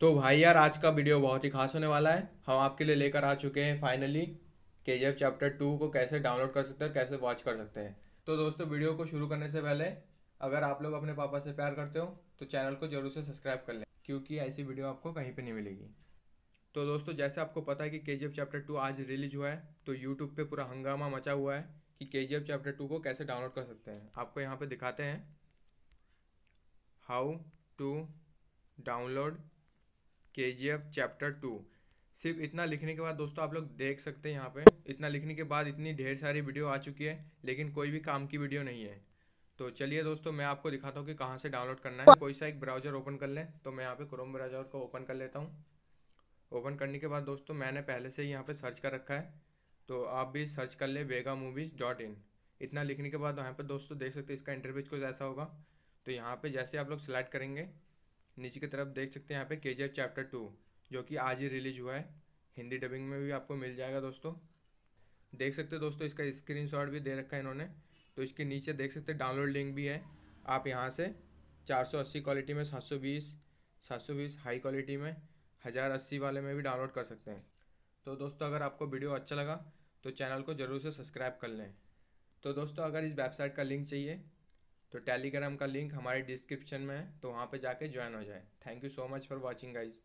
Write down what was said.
तो भाई यार आज का वीडियो बहुत ही खास होने वाला है हम आपके लिए लेकर आ चुके हैं फाइनली के जी चैप्टर टू को कैसे डाउनलोड कर सकते हैं कैसे वॉच कर सकते हैं तो दोस्तों वीडियो को शुरू करने से पहले अगर आप लोग अपने पापा से प्यार करते हो तो चैनल को जरूर से सब्सक्राइब कर लें क्योंकि ऐसी वीडियो आपको कहीं पर नहीं मिलेगी तो दोस्तों जैसे आपको पता है कि के चैप्टर टू आज रिलीज हुआ है तो यूट्यूब पर पूरा हंगामा मचा हुआ है कि के चैप्टर टू को कैसे डाउनलोड कर सकते हैं आपको यहाँ पर दिखाते हैं हाउ टू डाउनलोड के जी एफ चैप्टर टू सिर्फ इतना लिखने के बाद दोस्तों आप लोग देख सकते हैं यहाँ पे इतना लिखने के बाद इतनी ढेर सारी वीडियो आ चुकी है लेकिन कोई भी काम की वीडियो नहीं है तो चलिए दोस्तों मैं आपको दिखाता हूँ कि कहाँ से डाउनलोड करना है कोई सा एक ब्राउज़र ओपन कर लें तो मैं यहाँ पे क्रोम ब्राउज़र को ओपन कर लेता हूँ ओपन करने के बाद दोस्तों मैंने पहले से ही यहाँ पर सर्च कर रखा है तो आप भी सर्च कर लें वेगा मूवीज़ डॉट इन इतना लिखने के बाद यहाँ पर दोस्तों देख सकते हैं इसका इंटरव्यूज कुछ ऐसा होगा तो यहाँ पर जैसे आप लोग सिलेक्ट करेंगे नीचे की तरफ देख सकते हैं यहाँ पे के चैप्टर टू जो कि आज ही रिलीज हुआ है हिंदी डबिंग में भी आपको मिल जाएगा दोस्तों देख सकते हो दोस्तों इसका स्क्रीनशॉट भी दे रखा है इन्होंने तो इसके नीचे देख सकते हैं डाउनलोड लिंक भी है आप यहाँ से 480 क्वालिटी में 720 720 हाई क्वालिटी में हज़ार अस्सी वाले में भी डाउनलोड कर सकते हैं तो दोस्तों अगर आपको वीडियो अच्छा लगा तो चैनल को ज़रूर से सब्सक्राइब कर लें तो दोस्तों अगर इस वेबसाइट का लिंक चाहिए तो टेलीग्राम का लिंक हमारे डिस्क्रिप्शन में है तो वहाँ पे जाके ज्वाइन हो जाए thank you so much for watching guys